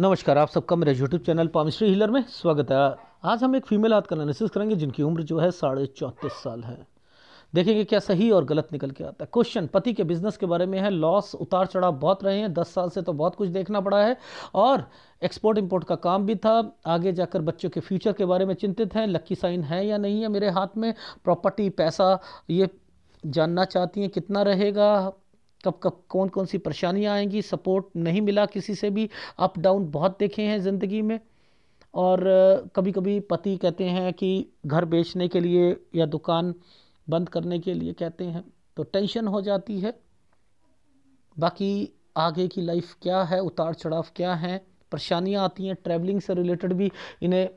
नमस्कार आप सबका मेरे यूट्यूब चैनल पामिस्ट्री हीलर में स्वागत है आज हम एक फीमेल हाथ का एनालिसिस करेंगे जिनकी उम्र जो है साढ़े चौंतीस साल है देखेंगे क्या सही और गलत निकल के आता है क्वेश्चन पति के बिजनेस के बारे में है लॉस उतार चढ़ाव बहुत रहे हैं दस साल से तो बहुत कुछ देखना पड़ा है और एक्सपोर्ट इंपोर्ट का काम भी था आगे जाकर बच्चों के फ्यूचर के बारे में चिंतित हैं लक्की साइन है या नहीं है मेरे हाथ में प्रॉपर्टी पैसा ये जानना चाहती हैं कितना रहेगा कब कब कौन कौन सी परेशानियाँ आएंगी सपोर्ट नहीं मिला किसी से भी अप डाउन बहुत देखे हैं ज़िंदगी में और कभी कभी पति कहते हैं कि घर बेचने के लिए या दुकान बंद करने के लिए कहते हैं तो टेंशन हो जाती है बाकी आगे की लाइफ क्या है उतार चढ़ाव क्या है परेशानियाँ आती हैं ट्रैवलिंग से रिलेटेड भी इन्हें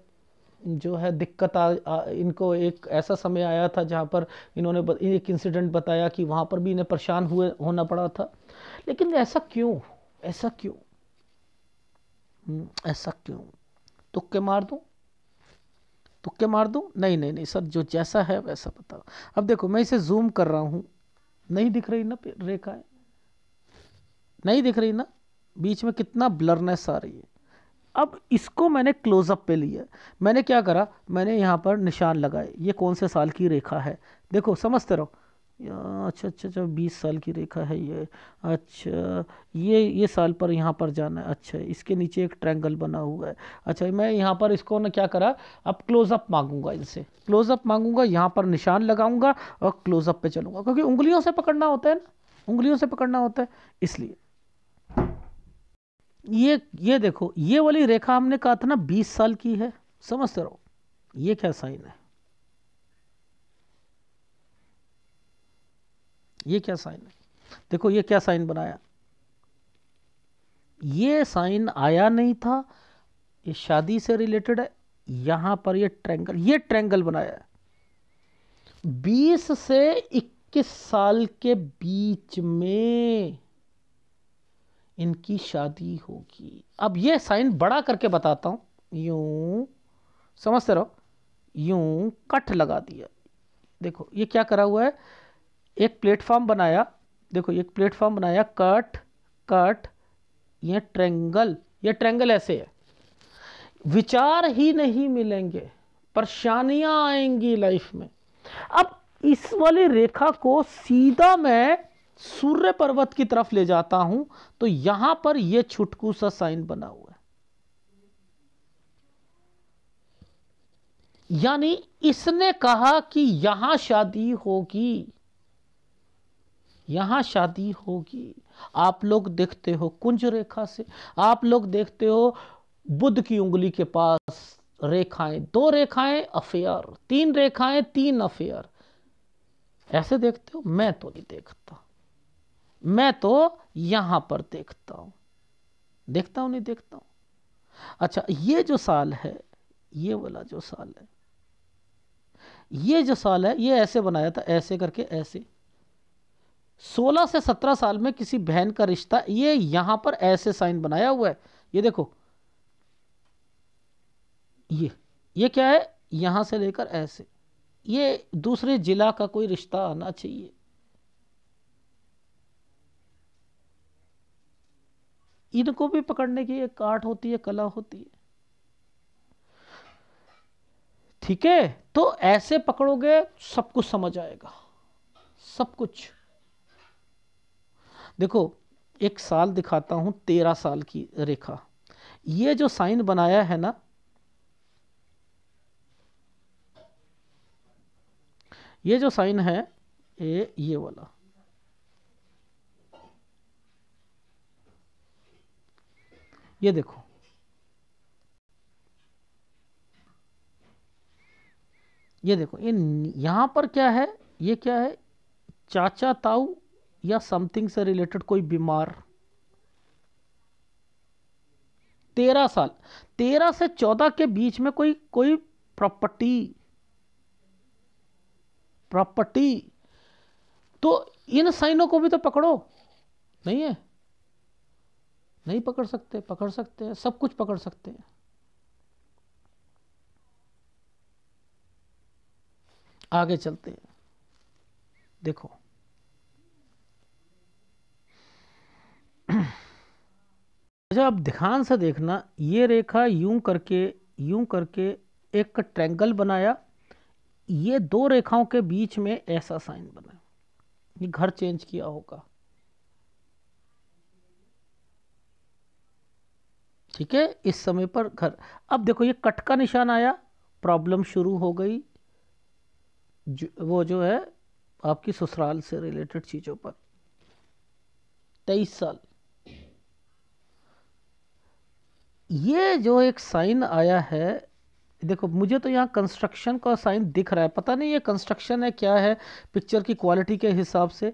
जो है दिक्कत आ, आ इनको एक ऐसा समय आया था जहाँ पर इन्होंने एक इंसिडेंट बताया कि वहाँ पर भी इन्हें परेशान हुए होना पड़ा था लेकिन ऐसा क्यों ऐसा क्यों हम्म, ऐसा क्यों तुक्के मार दूँ तुक्के मार दूँ नहीं नहीं नहीं सर जो जैसा है वैसा बताओ अब देखो मैं इसे जूम कर रहा हूँ नहीं दिख रही ना रेखाएं नहीं दिख रही ना बीच में कितना ब्लरनेस आ रही है अब इसको मैंने क्लोज़अप पे लिया मैंने क्या करा मैंने यहाँ पर निशान लगाए ये कौन से साल की रेखा है देखो समझते रहो अच्छा अच्छा अच्छा बीस साल की रेखा है ये अच्छा ये ये साल पर यहाँ पर जाना है अच्छा इसके नीचे एक ट्रैंगल बना हुआ है अच्छा मैं यहाँ पर इसको ना क्या करा अब क्लोज़अप मांगूंगा इनसे क्लोज़अप मांगूंगा यहाँ पर निशान लगाऊंगा और क्लोज़अप पे चलूँगा क्योंकि उंगलियों से पकड़ना होता है ना उंगलियों से पकड़ना होता है इसलिए ये ये देखो ये वाली रेखा हमने कहा था ना बीस साल की है समझते रहो ये क्या साइन है ये क्या साइन है देखो ये क्या साइन बनाया ये साइन आया नहीं था ये शादी से रिलेटेड है यहां पर ये ट्रैंगल ये ट्रैंगल बनाया है 20 से 21 साल के बीच में इनकी शादी होगी अब ये साइन बड़ा करके बताता हूँ यूं समझते रहो यूं कट लगा दिया देखो ये क्या करा हुआ है एक प्लेटफॉर्म बनाया देखो एक प्लेटफॉर्म बनाया कट कट ये ट्रेंगल ये ट्रेंगल ऐसे है विचार ही नहीं मिलेंगे परेशानियां आएंगी लाइफ में अब इस वाली रेखा को सीधा मैं सूर्य पर्वत की तरफ ले जाता हूं तो यहां पर यह छुटकू सा साइन बना हुआ है यानी इसने कहा कि यहां शादी होगी यहां शादी होगी आप लोग देखते हो कुंज रेखा से आप लोग देखते हो बुद्ध की उंगली के पास रेखाएं दो रेखाएं अफेयर तीन रेखाएं तीन अफेयर ऐसे देखते हो मैं तो नहीं देखता मैं तो यहां पर देखता हूं देखता हूं नहीं देखता हूं अच्छा ये जो साल है ये वाला जो साल है ये जो साल है ये ऐसे बनाया था ऐसे करके ऐसे 16 से 17 साल में किसी बहन का रिश्ता ये यहां पर ऐसे साइन बनाया हुआ है ये देखो ये ये क्या है यहां से लेकर ऐसे ये दूसरे जिला का कोई रिश्ता आना चाहिए इनको भी पकड़ने की एक आर्ट होती है कला होती है ठीक है तो ऐसे पकड़ोगे सब कुछ समझ आएगा सब कुछ देखो एक साल दिखाता हूं तेरह साल की रेखा ये जो साइन बनाया है ना ये जो साइन है ये ये वाला ये देखो ये देखो ये यहां पर क्या है ये क्या है चाचा ताऊ या समथिंग से रिलेटेड कोई बीमार तेरह साल तेरह से चौदह के बीच में कोई कोई प्रॉपर्टी प्रॉपर्टी तो इन साइनों को भी तो पकड़ो नहीं है नहीं पकड़ सकते पकड़ सकते हैं सब कुछ पकड़ सकते हैं आगे चलते हैं देखो अच्छा आप ध्यान से देखना ये रेखा यूं करके यूं करके एक ट्रैंगल बनाया ये दो रेखाओं के बीच में ऐसा साइन बना ये घर चेंज किया होगा ठीक है इस समय पर घर अब देखो ये कट का निशान आया प्रॉब्लम शुरू हो गई जो, वो जो है आपकी ससुराल से रिलेटेड चीज़ों पर तेईस साल ये जो एक साइन आया है देखो मुझे तो यहाँ कंस्ट्रक्शन का साइन दिख रहा है पता नहीं ये कंस्ट्रक्शन है क्या है पिक्चर की क्वालिटी के हिसाब से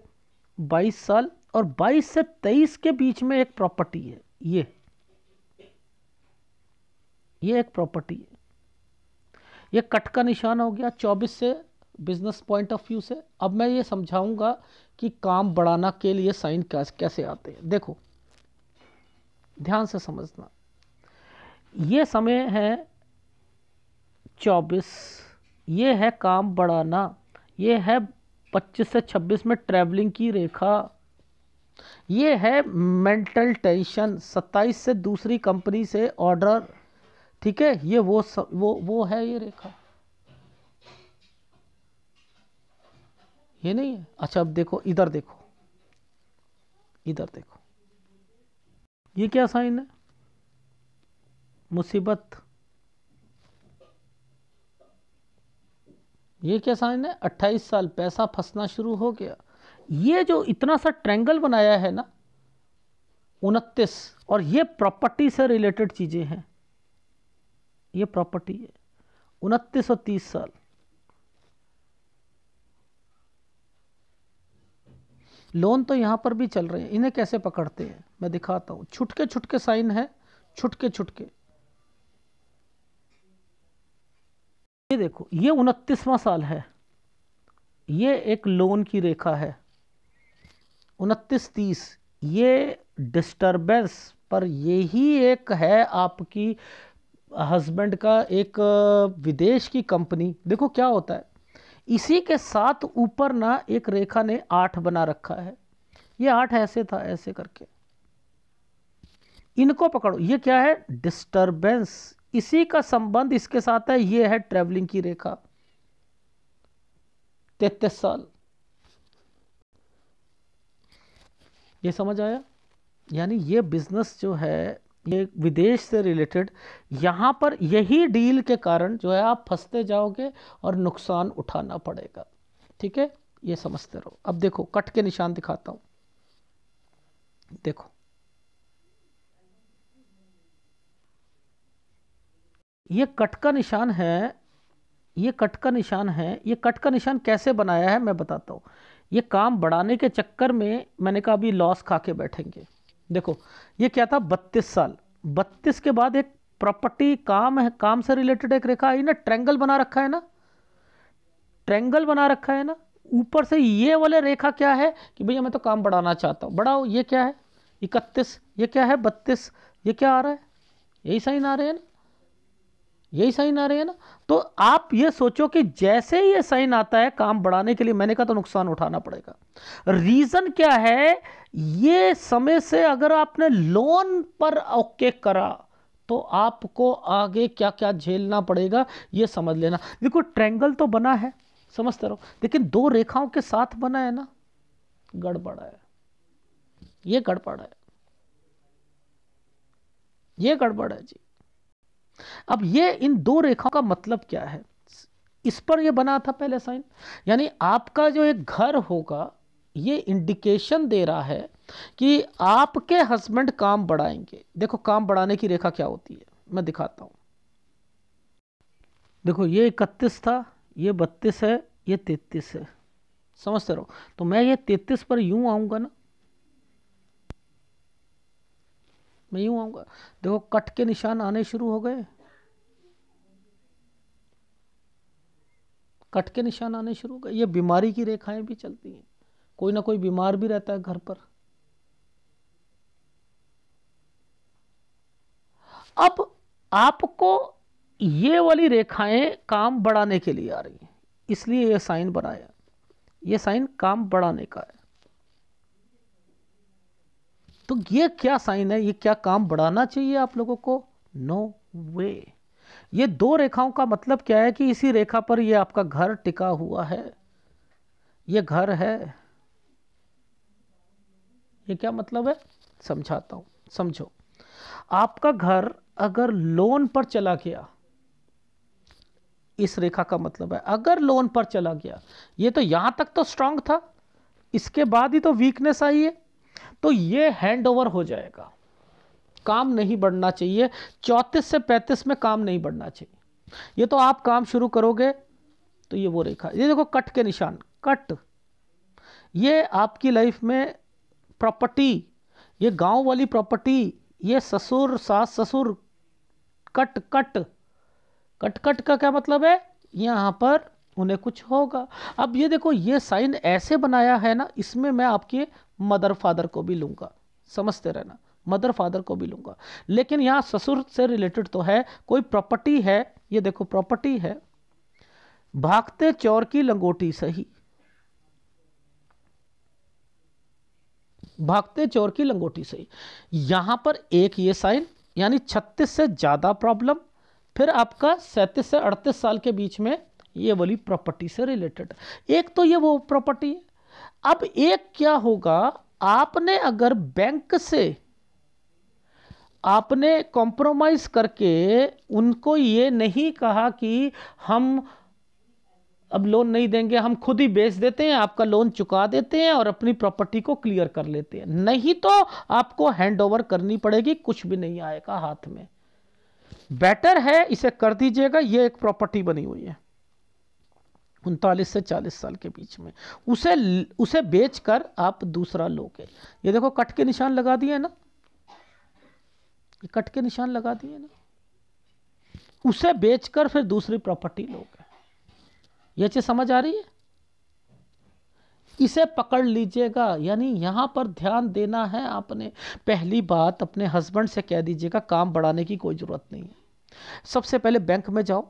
22 साल और 22 से 23 के बीच में एक प्रॉपर्टी है ये ये एक प्रॉपर्टी है ये कट का निशान हो गया 24 से बिजनेस पॉइंट ऑफ व्यू से अब मैं ये समझाऊंगा कि काम बढ़ाना के लिए साइन कैसे आते हैं देखो ध्यान से समझना ये समय है 24 ये है काम बढ़ाना ये है 25 से 26 में ट्रैवलिंग की रेखा ये है मेंटल टेंशन 27 से दूसरी कंपनी से ऑर्डर ठीक है ये वो स, वो वो है ये रेखा ये नहीं है अच्छा अब देखो इधर देखो इधर देखो ये क्या साइन है मुसीबत ये क्या साइन है 28 साल पैसा फंसना शुरू हो गया ये जो इतना सा ट्रेंगल बनाया है ना उनतीस और ये प्रॉपर्टी से रिलेटेड चीज़ें हैं ये प्रॉपर्टी है उनतीस सौ तीस साल लोन तो यहां पर भी चल रहे हैं इन्हें कैसे पकड़ते हैं मैं दिखाता हूं छुटके छुटके साइन है छुटके छुटके ये देखो ये उनतीसवां साल है ये एक लोन की रेखा है उनतीस तीस ये डिस्टरबेंस पर यही एक है आपकी हस्बैंड का एक विदेश की कंपनी देखो क्या होता है इसी के साथ ऊपर ना एक रेखा ने आठ बना रखा है ये आठ ऐसे था ऐसे करके इनको पकड़ो ये क्या है डिस्टरबेंस इसी का संबंध इसके साथ है ये है ट्रेवलिंग की रेखा तैतीस साल ये समझ आया यानी ये बिजनेस जो है ये विदेश से रिलेटेड यहाँ पर यही डील के कारण जो है आप फंसते जाओगे और नुकसान उठाना पड़ेगा ठीक है ये समझते रहो अब देखो कट के निशान दिखाता हूँ देखो ये कट का निशान है ये कट का निशान है ये कट का निशान कैसे बनाया है मैं बताता हूँ ये काम बढ़ाने के चक्कर में मैंने कहा अभी लॉस खा के बैठेंगे देखो ये क्या था बत्तीस साल बत्तीस के बाद एक प्रॉपर्टी काम है काम से रिलेटेड एक रेखा आई ना ट्रेंगल बना रखा है ना ट्रेंगल बना रखा है ना ऊपर से ये वाले रेखा क्या है कि भैया मैं तो काम बढ़ाना चाहता हूँ बढ़ाओ ये क्या है इकतीस ये क्या है बत्तीस ये क्या आ रहा है यही साइन आ रहे हैं ना यही साइन आ रहे हैं ना तो आप ये सोचो कि जैसे ये साइन आता है काम बढ़ाने के लिए मैंने कहा तो नुकसान उठाना पड़ेगा रीज़न क्या है ये समय से अगर आपने लोन पर ओके करा तो आपको आगे क्या क्या झेलना पड़ेगा ये समझ लेना देखो ट्रेंगल तो बना है समझते रहो लेकिन दो रेखाओं के साथ बना है ना गड़बड़ है ये गड़बड़ है ये गड़बड़ है जी अब ये इन दो रेखाओं का मतलब क्या है इस पर ये बना था पहले साइन यानी आपका जो एक घर होगा ये इंडिकेशन दे रहा है कि आपके हस्बैंड काम बढ़ाएंगे देखो काम बढ़ाने की रेखा क्या होती है मैं दिखाता हूं देखो ये इकतीस था ये बत्तीस है ये तैतीस है समझते रहो तो मैं ये तैतीस पर यूं आऊंगा ना मैं यूं आऊंगा देखो कट के निशान आने शुरू हो गए कट के निशान आने शुरू हो गए ये बीमारी की रेखाएं भी चलती हैं कोई ना कोई बीमार भी रहता है घर पर अब आपको ये वाली रेखाएं काम बढ़ाने के लिए आ रही हैं इसलिए यह साइन बनाया ये साइन काम बढ़ाने का है तो ये क्या साइन है ये क्या काम बढ़ाना चाहिए आप लोगों को नो no वे ये दो रेखाओं का मतलब क्या है कि इसी रेखा पर ये आपका घर टिका हुआ है ये घर है ये क्या मतलब है समझाता हूं समझो आपका घर अगर लोन पर चला गया इस रेखा का मतलब है अगर लोन पर चला गया ये तो यहां तक तो स्ट्रांग था इसके बाद ही तो वीकनेस आई है तो ये हैंड ओवर हो जाएगा काम नहीं बढ़ना चाहिए चौंतीस से पैंतीस में काम नहीं बढ़ना चाहिए ये तो आप काम शुरू करोगे तो ये वो रेखा ये देखो कट के निशान कट ये आपकी लाइफ में प्रॉपर्टी ये गांव वाली प्रॉपर्टी ये ससुर सास ससुर कट कट कट कट का क्या मतलब है यहां पर उन्हें कुछ होगा अब ये देखो ये साइन ऐसे बनाया है ना इसमें मैं आपके मदर फादर को भी लूंगा समझते रहना मदर फादर को भी लूंगा लेकिन यहाँ ससुर से रिलेटेड तो है कोई प्रॉपर्टी है ये देखो प्रॉपर्टी है भागते चोर की लंगोटी सही भागते चोर की लंगोटी सही यहां पर एक ये साइन यानी 36 से ज़्यादा प्रॉब्लम फिर आपका 37 से 38 साल के बीच में ये वाली प्रॉपर्टी से रिलेटेड एक तो ये वो प्रॉपर्टी है अब एक क्या होगा आपने अगर बैंक से आपने कॉम्प्रोमाइज़ करके उनको ये नहीं कहा कि हम अब लोन नहीं देंगे हम खुद ही बेच देते हैं आपका लोन चुका देते हैं और अपनी प्रॉपर्टी को क्लियर कर लेते हैं नहीं तो आपको हैंड ओवर करनी पड़ेगी कुछ भी नहीं आएगा हाथ में बेटर है इसे कर दीजिएगा ये एक प्रॉपर्टी बनी हुई है उनतालीस से चालीस साल के बीच में उसे उसे बेचकर आप दूसरा लोगे ये देखो कट के निशान लगा दिए ना ये कट के निशान लगा दिए ना उसे बेचकर फिर दूसरी प्रॉपर्टी लोगे ये चीज समझ आ रही है इसे पकड़ लीजिएगा यानी यहां पर ध्यान देना है आपने पहली बात अपने हस्बैंड से कह दीजिएगा काम बढ़ाने की कोई ज़रूरत नहीं है सबसे पहले बैंक में जाओ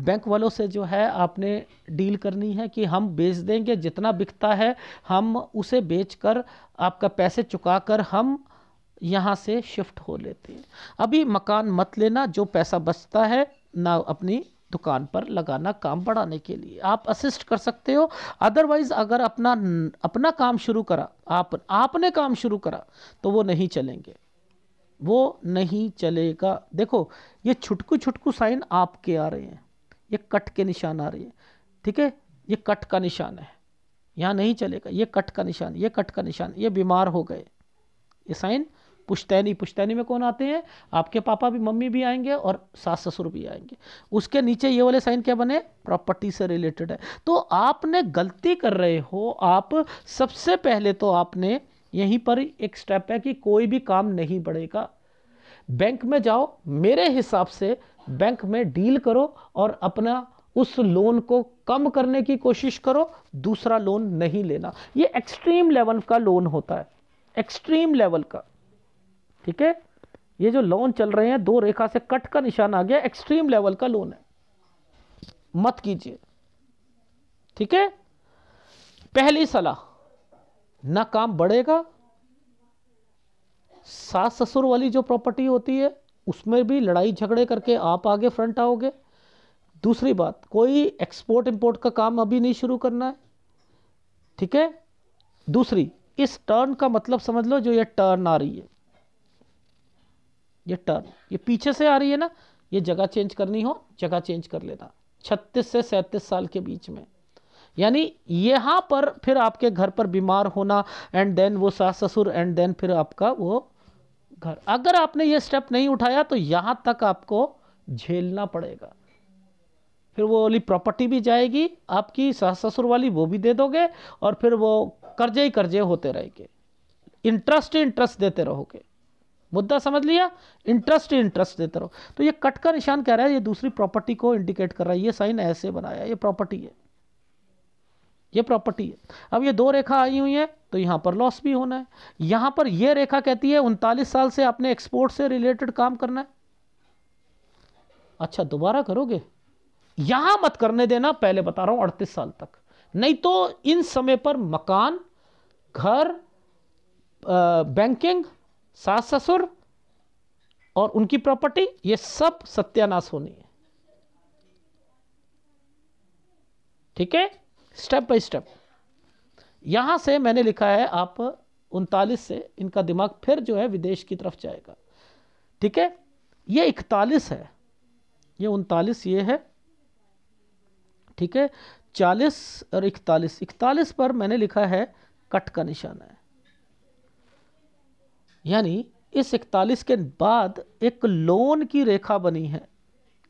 बैंक वालों से जो है आपने डील करनी है कि हम बेच देंगे जितना बिकता है हम उसे बेचकर आपका पैसे चुका कर हम यहाँ से शिफ्ट हो लेते हैं अभी मकान मत लेना जो पैसा बचता है ना अपनी दुकान पर लगाना काम बढ़ाने के लिए आप असिस्ट कर सकते हो अदरवाइज अगर अपना अपना काम शुरू करा आप आपने काम शुरू करा तो वो नहीं चलेंगे वो नहीं चलेगा देखो ये छुटकू छुटकू साइन आपके आ रहे हैं ये कट के निशान आ रही है ठीक है ये कट का निशान है यहाँ नहीं चलेगा ये कट का निशान ये कट का निशान ये बीमार हो गए ये साइन पुश्तैनी पुश्तैनी में कौन आते हैं आपके पापा भी मम्मी भी आएंगे और सास ससुर भी आएंगे उसके नीचे ये वाले साइन क्या बने प्रॉपर्टी से रिलेटेड है तो आपने गलती कर रहे हो आप सबसे पहले तो आपने यहीं पर एक स्टेप है कि कोई भी काम नहीं बढ़ेगा बैंक में जाओ मेरे हिसाब से बैंक में डील करो और अपना उस लोन को कम करने की कोशिश करो दूसरा लोन नहीं लेना ये एक्सट्रीम लेवल का लोन होता है एक्सट्रीम लेवल का ठीक है ये जो लोन चल रहे हैं दो रेखा से कट का निशान आ गया एक्सट्रीम लेवल का लोन है मत कीजिए ठीक है पहली सलाह ना काम बढ़ेगा सास ससुर वाली जो प्रॉपर्टी होती है उसमें भी लड़ाई झगड़े करके आप आगे फ्रंट आओगे दूसरी बात कोई एक्सपोर्ट इंपोर्ट का काम अभी नहीं शुरू करना है ठीक है दूसरी इस टर्न का मतलब समझ लो जो ये टर्न आ रही है ये टर्न ये पीछे से आ रही है ना ये जगह चेंज करनी हो जगह चेंज कर लेना छत्तीस से सैंतीस साल के बीच में यानी यहां पर फिर आपके घर पर बीमार होना एंड देन वो सास ससुर एंड देन फिर आपका वो घर अगर आपने ये स्टेप नहीं उठाया तो यहां तक आपको झेलना पड़ेगा फिर वो वाली प्रॉपर्टी भी जाएगी आपकी सास ससुर वाली वो भी दे दोगे और फिर वो कर्जे ही कर्जे होते रहेंगे इंटरेस्ट इंटरेस्ट देते रहोगे मुद्दा समझ लिया इंटरेस्ट इंटरेस्ट देते रहो तो ये कट का निशान कह रहा है ये दूसरी प्रॉपर्टी को इंडिकेट कर रहा है ये साइन ऐसे बनाया ये प्रॉपर्टी है ये प्रॉपर्टी है अब ये दो रेखा आई हुई है तो यहाँ पर लॉस भी होना है यहाँ पर ये रेखा कहती है उनतालीस साल से आपने एक्सपोर्ट से रिलेटेड काम करना है अच्छा दोबारा करोगे यहां मत करने देना पहले बता रहा हूं अड़तीस साल तक नहीं तो इन समय पर मकान घर बैंकिंग सास ससुर और उनकी प्रॉपर्टी ये सब सत्यानाश होनी है ठीक है स्टेप बाय स्टेप यहाँ से मैंने लिखा है आप उनतालीस से इनका दिमाग फिर जो है विदेश की तरफ जाएगा ठीक है ये इकतालीस है ये उनतालीस ये है ठीक है चालीस और इकतालीस इकतालीस पर मैंने लिखा है कट का निशाना है यानी इस इकतालीस के बाद एक लोन की रेखा बनी है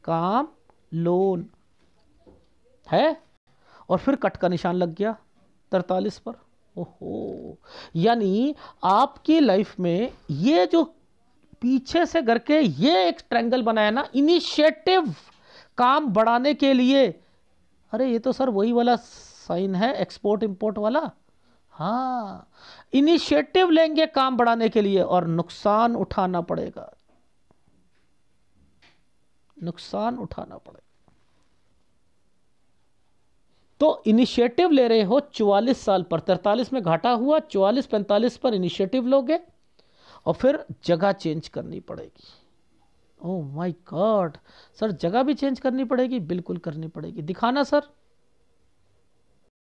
काम लोन है और फिर कट का निशान लग गया तरतालीस पर ओहो यानी आपकी लाइफ में ये जो पीछे से करके ये एक ट्रैंगल बनाया ना इनिशिएटिव काम बढ़ाने के लिए अरे ये तो सर वही वाला साइन है एक्सपोर्ट इंपोर्ट वाला हाँ इनिशिएटिव लेंगे काम बढ़ाने के लिए और नुकसान उठाना पड़ेगा नुकसान उठाना पड़ेगा तो इनिशिएटिव ले रहे हो 44 साल पर 43 में घाटा हुआ 44 45 पर इनिशिएटिव लोगे और फिर जगह चेंज करनी पड़ेगी ओ माय गॉड सर जगह भी चेंज करनी पड़ेगी बिल्कुल करनी पड़ेगी दिखाना सर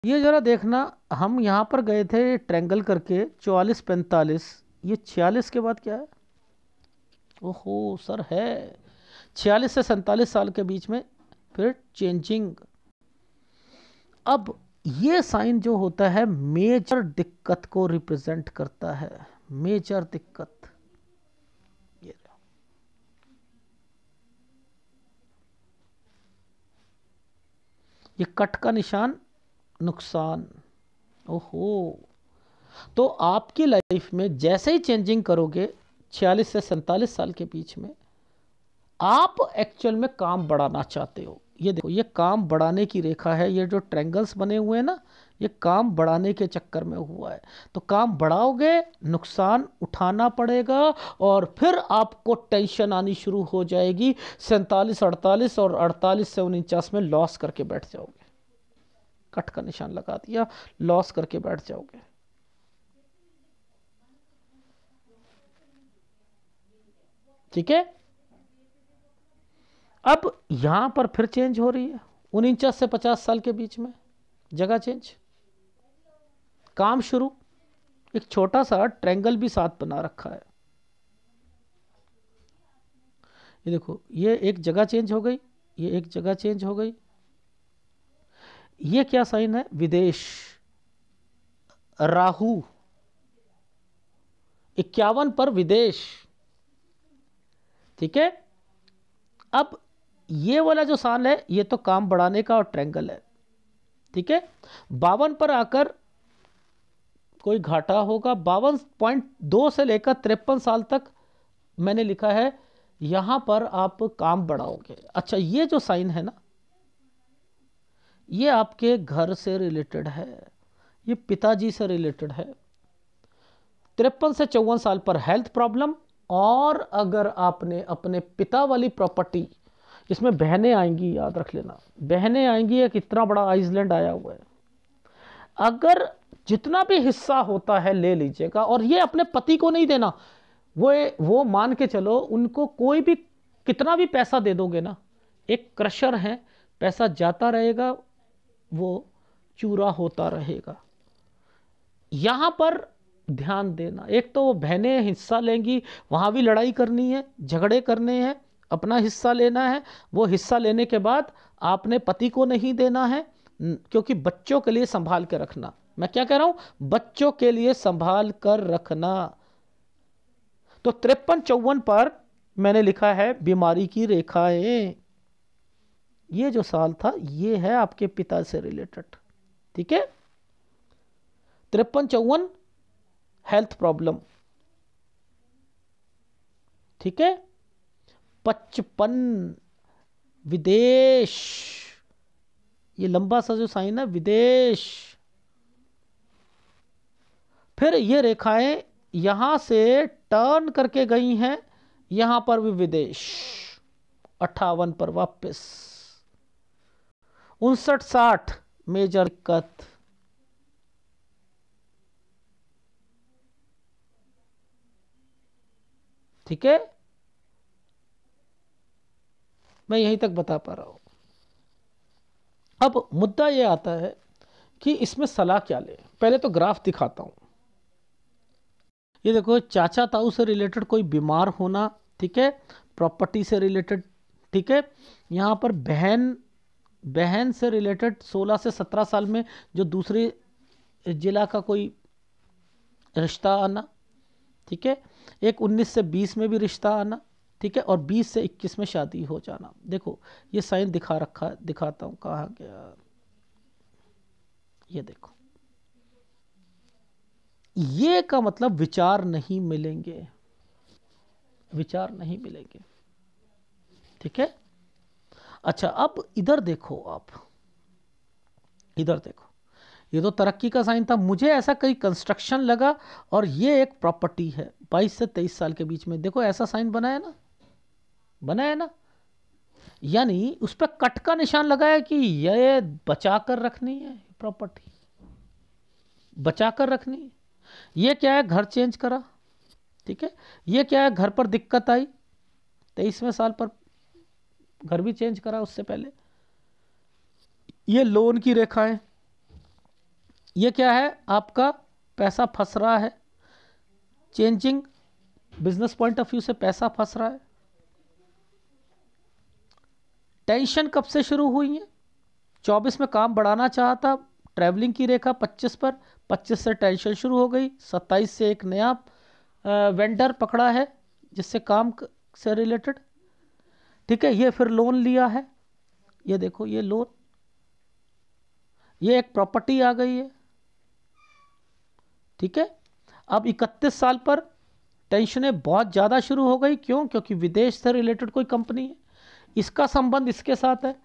ये ज़रा देखना हम यहाँ पर गए थे ट्रेंगल करके चौवालीस पैंतालीस ये छियालीस के बाद क्या है ओहो सर है छियालीस से सैंतालीस साल के बीच में फिर चेंजिंग अब ये साइन जो होता है मेजर दिक्कत को रिप्रेजेंट करता है मेजर दिक्कत ये ये कट का निशान नुकसान ओहो तो आपकी लाइफ में जैसे ही चेंजिंग करोगे 46 से 47 साल के बीच में आप एक्चुअल में काम बढ़ाना चाहते हो ये देखो ये काम बढ़ाने की रेखा है ये जो ट्रेंगल्स बने हुए हैं ना ये काम बढ़ाने के चक्कर में हुआ है तो काम बढ़ाओगे नुकसान उठाना पड़ेगा और फिर आपको टेंशन आनी शुरू हो जाएगी सैंतालीस अड़तालीस और अड़तालीस से उनचास में लॉस करके बैठ जाओगे कट का निशान लगा दिया लॉस करके बैठ जाओगे ठीक है अब यहां पर फिर चेंज हो रही है उनचास से पचास साल के बीच में जगह चेंज काम शुरू एक छोटा सा ट्रैंगल भी साथ बना रखा है ये देखो ये एक जगह चेंज हो गई ये एक जगह चेंज हो गई ये क्या साइन है विदेश राहु इक्यावन पर विदेश ठीक है अब ये वाला जो साल है ये तो काम बढ़ाने का और ट्रैंगल है ठीक है बावन पर आकर कोई घाटा होगा बावन पॉइंट दो से लेकर तिरपन साल तक मैंने लिखा है यहां पर आप काम बढ़ाओगे अच्छा ये जो साइन है ना ये आपके घर से रिलेटेड है ये पिताजी से रिलेटेड है तिरपन से चौवन साल पर हेल्थ प्रॉब्लम और अगर आपने अपने पिता वाली प्रॉपर्टी जिसमें बहनें आएंगी याद रख लेना बहनें आएंगी एक इतना बड़ा आइसलैंड आया हुआ है अगर जितना भी हिस्सा होता है ले लीजिएगा और ये अपने पति को नहीं देना वो वो मान के चलो उनको कोई भी कितना भी पैसा दे दोगे ना एक क्रशर है पैसा जाता रहेगा वो चूरा होता रहेगा यहाँ पर ध्यान देना एक तो वो बहनें हिस्सा लेंगी वहाँ भी लड़ाई करनी है झगड़े करने हैं अपना हिस्सा लेना है वो हिस्सा लेने के बाद आपने पति को नहीं देना है क्योंकि बच्चों के लिए संभाल के रखना मैं क्या कह रहा हूं बच्चों के लिए संभाल कर रखना तो तिरपन चौवन पर मैंने लिखा है बीमारी की रेखाएं ये जो साल था ये है आपके पिता से रिलेटेड ठीक है तिरपन चौवन हेल्थ प्रॉब्लम ठीक है पचपन विदेश ये लंबा सा जो साइन है विदेश फिर ये रेखाएं यहां से टर्न करके गई हैं यहां पर भी विदेश अट्ठावन पर वापस उनसठ साठ मेजर कथ ठीक है मैं यहीं तक बता पा रहा हूँ अब मुद्दा ये आता है कि इसमें सलाह क्या ले पहले तो ग्राफ दिखाता हूँ ये देखो चाचा ताऊ से रिलेटेड कोई बीमार होना ठीक है प्रॉपर्टी से रिलेटेड ठीक है यहाँ पर बहन बहन से रिलेटेड 16 से 17 साल में जो दूसरे जिला का कोई रिश्ता आना ठीक है एक 19 से 20 में भी रिश्ता आना ठीक है और 20 से 21 में शादी हो जाना देखो ये साइन दिखा रखा दिखाता हूँ कहाँ गया ये देखो ये का मतलब विचार नहीं मिलेंगे विचार नहीं मिलेंगे ठीक है अच्छा अब इधर देखो आप इधर देखो ये तो तरक्की का साइन था मुझे ऐसा कई कंस्ट्रक्शन लगा और ये एक प्रॉपर्टी है 22 से 23 साल के बीच में देखो ऐसा साइन बना है ना बना है ना यानी उस पर कट का निशान लगाया कि यह बचा कर रखनी है प्रॉपर्टी बचा कर रखनी है यह क्या है घर चेंज करा ठीक है यह क्या है घर पर दिक्कत आई तेईसवें साल पर घर भी चेंज करा उससे पहले यह लोन की रेखाएं यह क्या है आपका पैसा फंस रहा है changing business point of view से पैसा फंस रहा है टेंशन कब से शुरू हुई है चौबीस में काम बढ़ाना चाहा था ट्रैवलिंग की रेखा पच्चीस पर पच्चीस से टेंशन शुरू हो गई सत्ताईस से एक नया वेंडर पकड़ा है जिससे काम से रिलेटेड ठीक है ये फिर लोन लिया है ये देखो ये लोन ये एक प्रॉपर्टी आ गई है ठीक है अब 31 साल पर टेंशनें बहुत ज़्यादा शुरू हो गई क्यों क्योंकि विदेश से रिलेटेड कोई कंपनी है इसका संबंध इसके साथ है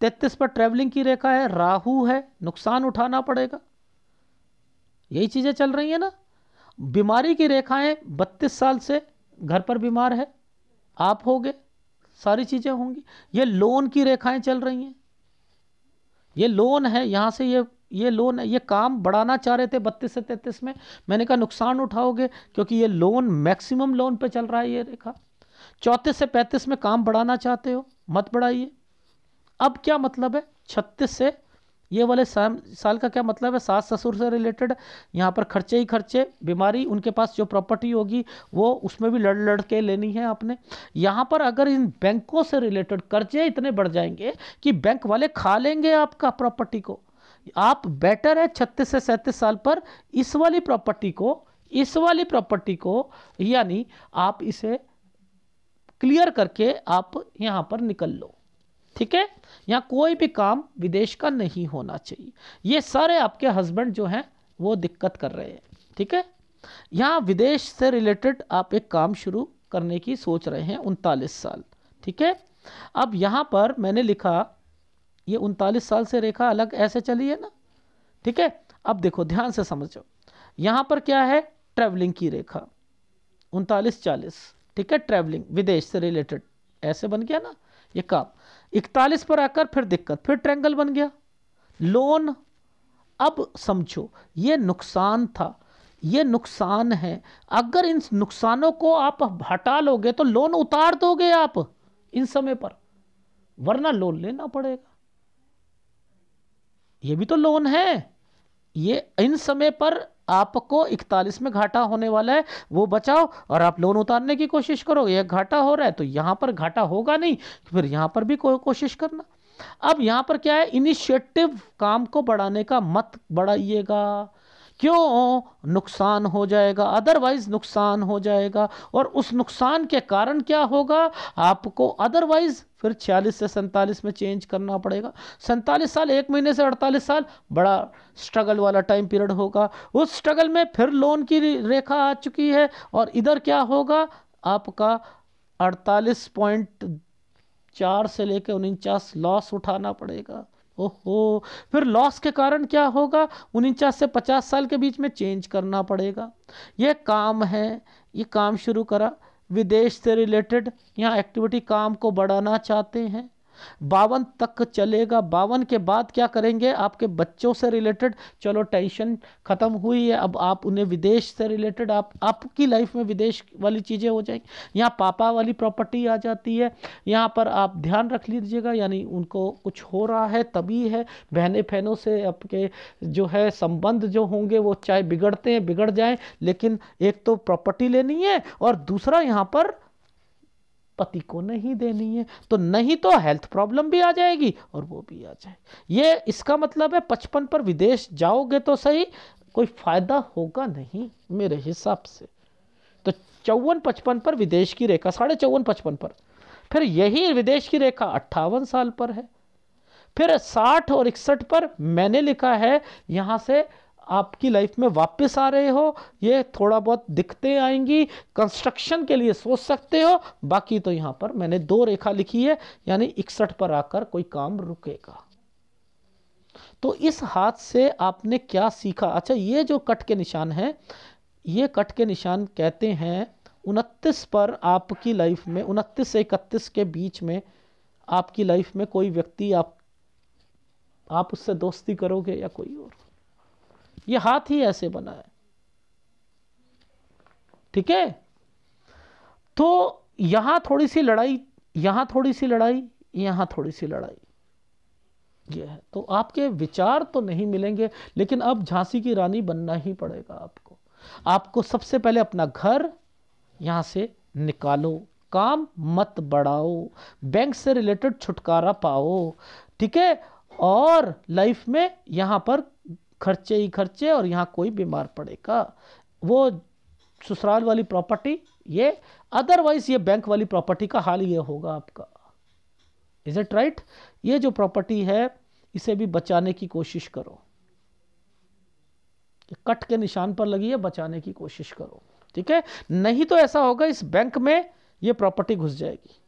तैतीस पर ट्रैवलिंग की रेखा है राहु है नुकसान उठाना पड़ेगा यही चीज़ें चल रही हैं ना बीमारी की रेखाएं बत्तीस साल से घर पर बीमार है आप हो गए सारी चीज़ें होंगी ये लोन की रेखाएं चल रही हैं ये लोन है यहाँ से ये ये लोन है ये काम बढ़ाना चाह रहे थे बत्तीस से तैतीस में मैंने कहा नुकसान उठाओगे क्योंकि ये लोन मैक्सिमम लोन पे चल रहा है ये रेखा चौंतीस से पैंतीस में काम बढ़ाना चाहते हो मत बढ़ाइए अब क्या मतलब है छत्तीस से ये वाले साल का क्या मतलब है सास ससुर से रिलेटेड यहाँ पर खर्चे ही खर्चे बीमारी उनके पास जो प्रॉपर्टी होगी वो उसमें भी लड़ लड़ के लेनी है आपने यहाँ पर अगर इन बैंकों से रिलेटेड कर्जे इतने बढ़ जाएंगे कि बैंक वाले खा लेंगे आपका प्रॉपर्टी को आप बेटर है छत्तीस से सैंतीस साल पर इस वाली प्रॉपर्टी को इस वाली प्रॉपर्टी को यानी आप इसे क्लियर करके आप यहाँ पर निकल लो ठीक है यहाँ कोई भी काम विदेश का नहीं होना चाहिए ये सारे आपके हस्बैंड जो हैं वो दिक्कत कर रहे हैं ठीक है यहाँ विदेश से रिलेटेड आप एक काम शुरू करने की सोच रहे हैं उनतालीस साल ठीक है अब यहाँ पर मैंने लिखा ये उनतालीस साल से रेखा अलग ऐसे चली है ना ठीक है अब देखो ध्यान से समझो यहाँ पर क्या है ट्रेवलिंग की रेखा उनतालीस चालीस ठीक है ट्रैवलिंग विदेश से रिलेटेड ऐसे बन गया ना ये काम इकतालीस पर आकर फिर दिक्कत फिर ट्रैंगल बन गया लोन अब समझो ये नुकसान था ये नुकसान है अगर इन नुकसानों को आप हटा लोगे तो लोन उतार दोगे आप इन समय पर वरना लोन लेना पड़ेगा ये भी तो लोन है ये इन समय पर आपको इकतालीस में घाटा होने वाला है वो बचाओ और आप लोन उतारने की कोशिश करो यह घाटा हो रहा है तो यहाँ पर घाटा होगा नहीं फिर यहाँ पर भी कोई कोशिश करना अब यहाँ पर क्या है इनिशिएटिव काम को बढ़ाने का मत बढ़ाइएगा क्यों नुकसान हो जाएगा अदरवाइज नुकसान हो जाएगा और उस नुकसान के कारण क्या होगा आपको अदरवाइज फिर छियालीस से सैंतालीस में चेंज करना पड़ेगा सैंतालीस साल एक महीने से अड़तालीस साल बड़ा स्ट्रगल वाला टाइम पीरियड होगा उस स्ट्रगल में फिर लोन की रेखा आ चुकी है और इधर क्या होगा आपका अड़तालीस पॉइंट चार से लेकर उनचास लॉस उठाना पड़ेगा ओहो फिर लॉस के कारण क्या होगा उनचास से पचास साल के बीच में चेंज करना पड़ेगा ये काम है ये काम शुरू करा विदेश से रिलेटेड यहाँ एक्टिविटी काम को बढ़ाना चाहते हैं बावन तक चलेगा बावन के बाद क्या करेंगे आपके बच्चों से रिलेटेड चलो टेंशन ख़त्म हुई है अब आप उन्हें विदेश से रिलेटेड आप आपकी लाइफ में विदेश वाली चीज़ें हो जाएंगी यहाँ पापा वाली प्रॉपर्टी आ जाती है यहाँ पर आप ध्यान रख लीजिएगा यानी उनको कुछ हो रहा है तभी है बहने फहनों से आपके जो है संबंध जो होंगे वो चाहे बिगड़ते हैं बिगड़ जाए लेकिन एक तो प्रॉपर्टी लेनी है और दूसरा यहाँ पर पति को नहीं देनी है तो नहीं तो हेल्थ प्रॉब्लम भी आ जाएगी और वो भी आ जाएगी ये इसका मतलब है पचपन पर विदेश जाओगे तो सही कोई फायदा होगा नहीं मेरे हिसाब से तो चौवन पचपन पर विदेश की रेखा साढ़े चौवन पचपन पर फिर यही विदेश की रेखा अट्ठावन साल पर है फिर साठ और इकसठ पर मैंने लिखा है यहाँ से आपकी लाइफ में वापस आ रहे हो ये थोड़ा बहुत दिखते आएंगी कंस्ट्रक्शन के लिए सोच सकते हो बाकी तो यहां पर मैंने दो रेखा लिखी है यानी इकसठ पर आकर कोई काम रुकेगा तो इस हाथ से आपने क्या सीखा अच्छा ये जो कट के निशान है ये कट के निशान कहते हैं उनतीस पर आपकी लाइफ में उनतीस से इकतीस के बीच में आपकी लाइफ में कोई व्यक्ति आप आप उससे दोस्ती करोगे या कोई और ये हाथ ही ऐसे बना है ठीक है तो यहां थोड़ी सी लड़ाई यहां थोड़ी सी लड़ाई यहां थोड़ी सी लड़ाई ये है तो आपके विचार तो नहीं मिलेंगे लेकिन अब झांसी की रानी बनना ही पड़ेगा आपको आपको सबसे पहले अपना घर यहां से निकालो काम मत बढ़ाओ बैंक से रिलेटेड छुटकारा पाओ ठीक है और लाइफ में यहां पर खर्चे ही खर्चे और यहाँ कोई बीमार पड़ेगा वो ससुराल वाली प्रॉपर्टी ये अदरवाइज ये बैंक वाली प्रॉपर्टी का हाल ये होगा आपका इज इट राइट ये जो प्रॉपर्टी है इसे भी बचाने की कोशिश करो कट के निशान पर लगी है बचाने की कोशिश करो ठीक है नहीं तो ऐसा होगा इस बैंक में ये प्रॉपर्टी घुस जाएगी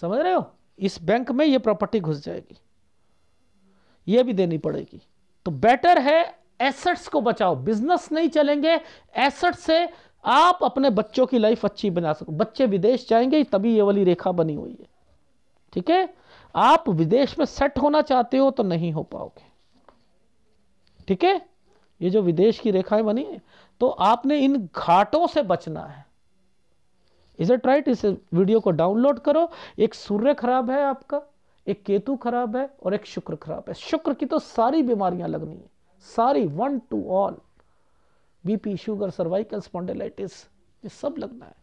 समझ रहे हो इस बैंक में ये प्रॉपर्टी घुस जाएगी यह भी देनी पड़ेगी तो बेटर है एसेट्स को बचाओ बिजनेस नहीं चलेंगे एसेट से आप अपने बच्चों की लाइफ अच्छी बना सको बच्चे विदेश जाएंगे तभी ये वाली रेखा बनी हुई है ठीक है आप विदेश में सेट होना चाहते हो तो नहीं हो पाओगे ठीक है ये जो विदेश की रेखाएं बनी है तो आपने इन घाटों से बचना है इज इट राइट इस वीडियो को डाउनलोड करो एक सूर्य खराब है आपका एक केतु खराब है और एक शुक्र खराब है शुक्र की तो सारी बीमारियां लगनी है सारी one to all BP sugar cervical spondylitis ये सब लगना है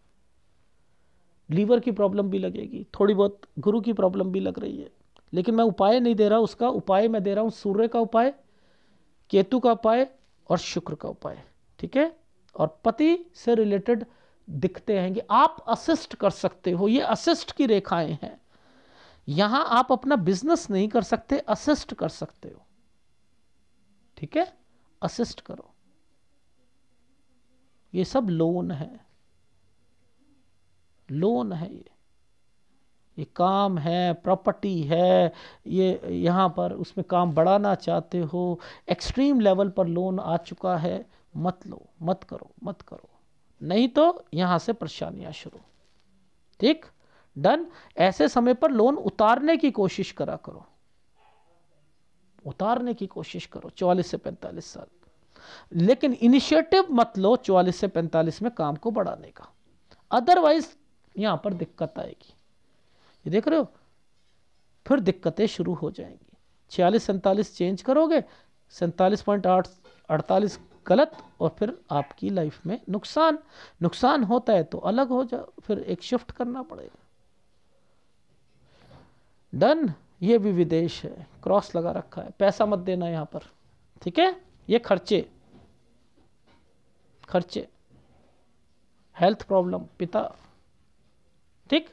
लीवर की प्रॉब्लम भी लगेगी थोड़ी बहुत गुरु की प्रॉब्लम भी लग रही है लेकिन मैं उपाय नहीं दे रहा उसका उपाय मैं दे रहा हूँ सूर्य का उपाय केतु का उपाय और शुक्र का उपाय ठीक है और पति से रिलेटेड दिखते हैं कि आप असिस्ट कर सकते हो ये असिस्ट की रेखाएं हैं यहां आप अपना बिजनेस नहीं कर सकते असिस्ट कर सकते हो ठीक है असिस्ट करो ये सब लोन है लोन है ये ये काम है प्रॉपर्टी है ये यहाँ पर उसमें काम बढ़ाना चाहते हो एक्सट्रीम लेवल पर लोन आ चुका है मत लो मत करो मत करो नहीं तो यहाँ से परेशानियाँ शुरू ठीक डन ऐसे समय पर लोन उतारने की कोशिश करा करो उतारने की कोशिश करो 44 से 45 साल लेकिन इनिशिएटिव मत लो 44 से 45 में काम को बढ़ाने का अदरवाइज यहां पर दिक्कत आएगी ये देख रहे हो फिर दिक्कतें शुरू हो जाएंगी छियालीस सैंतालीस चेंज करोगे सैंतालीस पॉइंट आठ अड़तालीस गलत और फिर आपकी लाइफ में नुकसान नुकसान होता है तो अलग हो जाओ फिर एक शिफ्ट करना पड़ेगा डन ये भी विदेश है क्रॉस लगा रखा है पैसा मत देना यहाँ पर ठीक है ये खर्चे खर्चे हेल्थ प्रॉब्लम पिता ठीक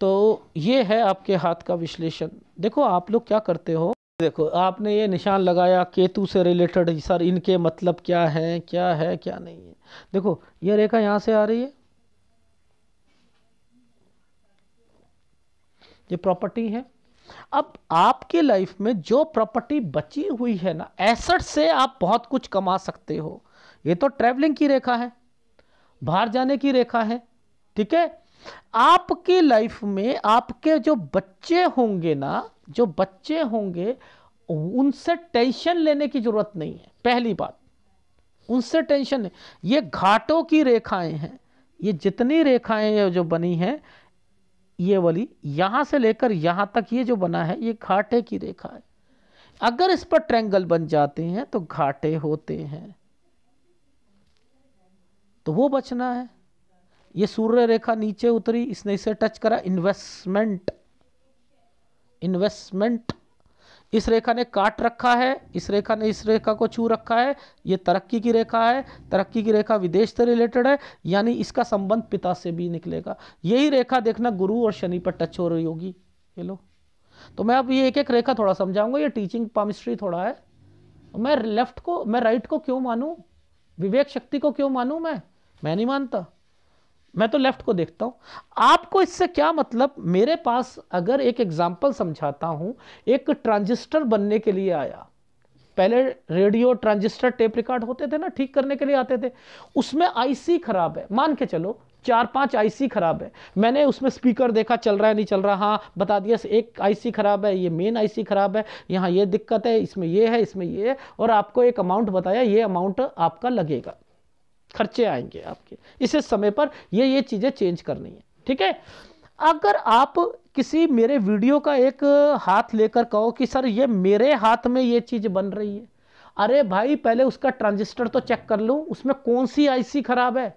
तो ये है आपके हाथ का विश्लेषण देखो आप लोग क्या करते हो देखो आपने ये निशान लगाया केतु से रिलेटेड सर इनके मतलब क्या है क्या है क्या नहीं है देखो ये रेखा यहाँ से आ रही है ये प्रॉपर्टी है अब आपके लाइफ में जो प्रॉपर्टी बची हुई है ना एसेट से आप बहुत कुछ कमा सकते हो ये तो ट्रैवलिंग की रेखा है बाहर जाने की रेखा है ठीक है आपकी लाइफ में आपके जो बच्चे होंगे ना जो बच्चे होंगे उनसे टेंशन लेने की जरूरत नहीं है पहली बात उनसे टेंशन नहीं ये घाटों की रेखाएं हैं ये जितनी रेखाएं जो बनी हैं ये वाली यहां से लेकर यहां तक ये जो बना है ये घाटे की रेखा है अगर इस पर ट्रेंगल बन जाते हैं तो घाटे होते हैं तो वो बचना है ये सूर्य रेखा नीचे उतरी इसने इसे टच करा इन्वेस्टमेंट इन्वेस्टमेंट इस रेखा ने काट रखा है इस रेखा ने इस रेखा को छू रखा है ये तरक्की की रेखा है तरक्की की रेखा विदेश से रिलेटेड है यानी इसका संबंध पिता से भी निकलेगा यही रेखा देखना गुरु और शनि पर टच हो रही होगी ये लो तो मैं अब ये एक एक रेखा थोड़ा समझाऊंगा ये टीचिंग पामिस्ट्री थोड़ा है मैं लेफ्ट को मैं राइट को क्यों मानूँ विवेक शक्ति को क्यों मानूँ मैं मैं नहीं मानता मैं तो लेफ्ट को देखता हूँ आपको इससे क्या मतलब मेरे पास अगर एक एग्जाम्पल समझाता हूँ एक ट्रांजिस्टर बनने के लिए आया पहले रेडियो ट्रांजिस्टर टेप रिकॉर्ड होते थे ना ठीक करने के लिए आते थे उसमें आईसी खराब है मान के चलो चार पांच आईसी खराब है मैंने उसमें स्पीकर देखा चल रहा है नहीं चल रहा हाँ बता दिया एक आईसी खराब है ये मेन आईसी खराब है यहाँ ये दिक्कत है इसमें ये है इसमें ये है और आपको एक अमाउंट बताया ये अमाउंट आपका लगेगा खर्चे आएंगे आपके इसे समय पर ये ये चीज़ें चेंज करनी है ठीक है अगर आप किसी मेरे वीडियो का एक हाथ लेकर कहो कि सर ये मेरे हाथ में ये चीज़ बन रही है अरे भाई पहले उसका ट्रांजिस्टर तो चेक कर लूँ उसमें कौन सी आईसी खराब है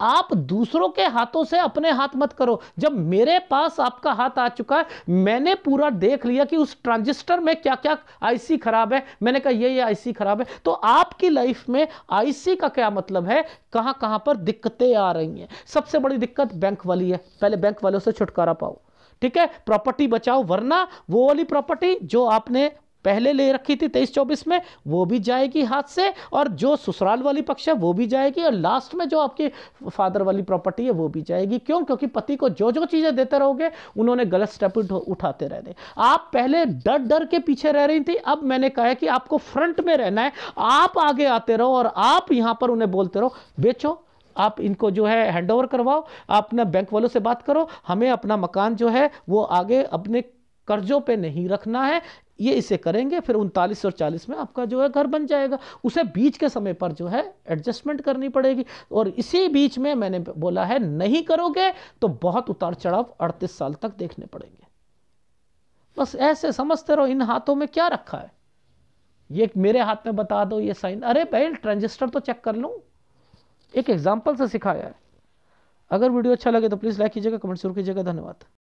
आप दूसरों के हाथों से अपने हाथ मत करो जब मेरे पास आपका हाथ आ चुका है मैंने पूरा देख लिया कि उस ट्रांजिस्टर में क्या क्या आईसी खराब है मैंने कहा ये ये आईसी खराब है तो आपकी लाइफ में आईसी का क्या मतलब है कहां कहां पर दिक्कतें आ रही हैं सबसे बड़ी दिक्कत बैंक वाली है पहले बैंक वालों से छुटकारा पाओ ठीक है प्रॉपर्टी बचाओ वरना वो वाली प्रॉपर्टी जो आपने पहले ले रखी थी तेईस चौबीस में वो भी जाएगी हाथ से और जो ससुराल वाली पक्ष है वो भी जाएगी और लास्ट में जो आपकी फादर वाली प्रॉपर्टी है वो भी जाएगी क्यों क्योंकि पति को जो जो चीज़ें देते रहोगे उन्होंने गलत स्टेप उठाते रहने आप पहले डर डर के पीछे रह रही थी अब मैंने कहा कि आपको फ्रंट में रहना है आप आगे आते रहो और आप यहाँ पर उन्हें बोलते रहो बेचो आप इनको जो है हैंड ओवर करवाओ आपने बैंक वालों से बात करो हमें अपना मकान जो है वो आगे अपने कर्जों पे नहीं रखना है ये इसे करेंगे फिर उनतालीस और चालीस में आपका जो है घर बन जाएगा उसे बीच के समय पर जो है एडजस्टमेंट करनी पड़ेगी और इसी बीच में मैंने बोला है नहीं करोगे तो बहुत उतार चढ़ाव अड़तीस साल तक देखने पड़ेंगे बस ऐसे समझते रहो इन हाथों में क्या रखा है ये मेरे हाथ में बता दो ये साइन अरे भाई ट्रांजिस्टर तो चेक कर लू एक एग्जाम्पल से सिखाया है अगर वीडियो अच्छा लगे तो प्लीज़ लाइक कीजिएगा कमेंट शुरू कीजिएगा धन्यवाद